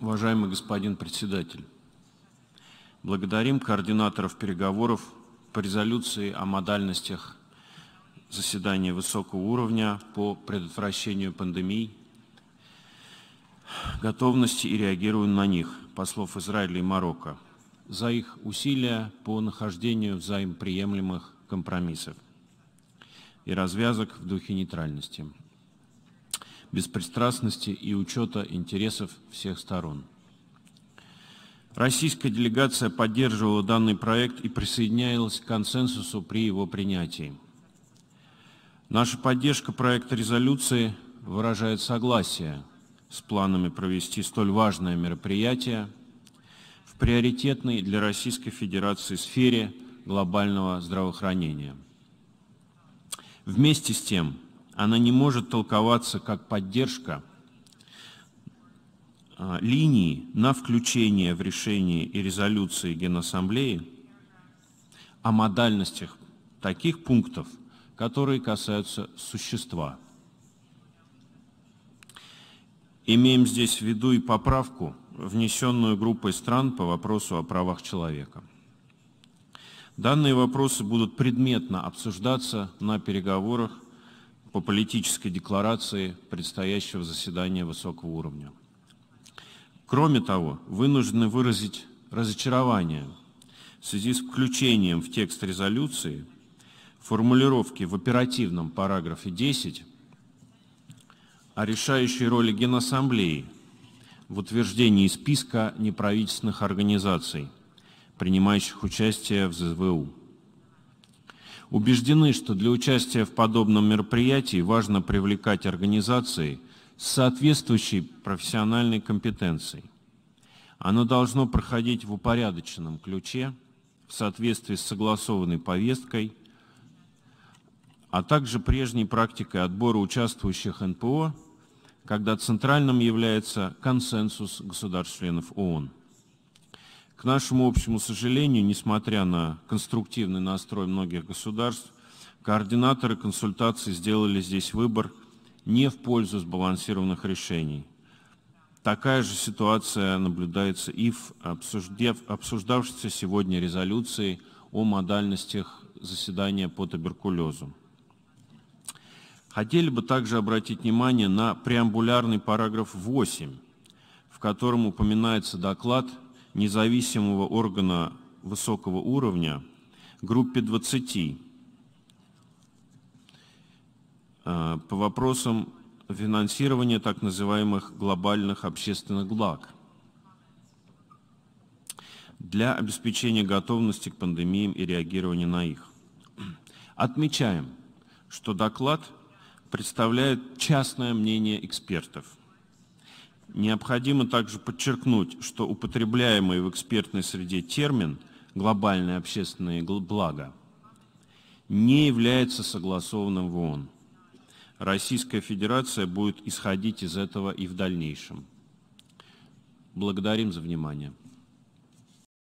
Уважаемый господин председатель, благодарим координаторов переговоров по резолюции о модальностях заседания высокого уровня по предотвращению пандемий, готовности и реагируем на них послов Израиля и Марокко за их усилия по нахождению взаимоприемлемых компромиссов и развязок в духе нейтральности беспристрастности и учета интересов всех сторон. Российская делегация поддерживала данный проект и присоединялась к консенсусу при его принятии. Наша поддержка проекта резолюции выражает согласие с планами провести столь важное мероприятие в приоритетной для Российской Федерации сфере глобального здравоохранения. Вместе с тем – она не может толковаться как поддержка а, линии на включение в решение и резолюции Генассамблеи о модальностях таких пунктов, которые касаются существа. Имеем здесь в виду и поправку, внесенную группой стран по вопросу о правах человека. Данные вопросы будут предметно обсуждаться на переговорах по политической декларации предстоящего заседания высокого уровня. Кроме того, вынуждены выразить разочарование в связи с включением в текст резолюции формулировки в оперативном параграфе 10 о решающей роли Генассамблеи в утверждении списка неправительственных организаций, принимающих участие в ЗВУ убеждены, что для участия в подобном мероприятии важно привлекать организации с соответствующей профессиональной компетенцией. Оно должно проходить в упорядоченном ключе, в соответствии с согласованной повесткой, а также прежней практикой отбора участвующих НПО, когда центральным является консенсус государств-членов ООН. К нашему общему сожалению, несмотря на конструктивный настрой многих государств, координаторы консультаций сделали здесь выбор не в пользу сбалансированных решений. Такая же ситуация наблюдается и в обсуждавшейся сегодня резолюции о модальностях заседания по туберкулезу. Хотели бы также обратить внимание на преамбулярный параграф 8, в котором упоминается доклад – независимого органа высокого уровня группе 20 а, по вопросам финансирования так называемых глобальных общественных благ для обеспечения готовности к пандемиям и реагирования на их. Отмечаем, что доклад представляет частное мнение экспертов – Необходимо также подчеркнуть, что употребляемый в экспертной среде термин «глобальное общественное благо» не является согласованным в ООН. Российская Федерация будет исходить из этого и в дальнейшем. Благодарим за внимание.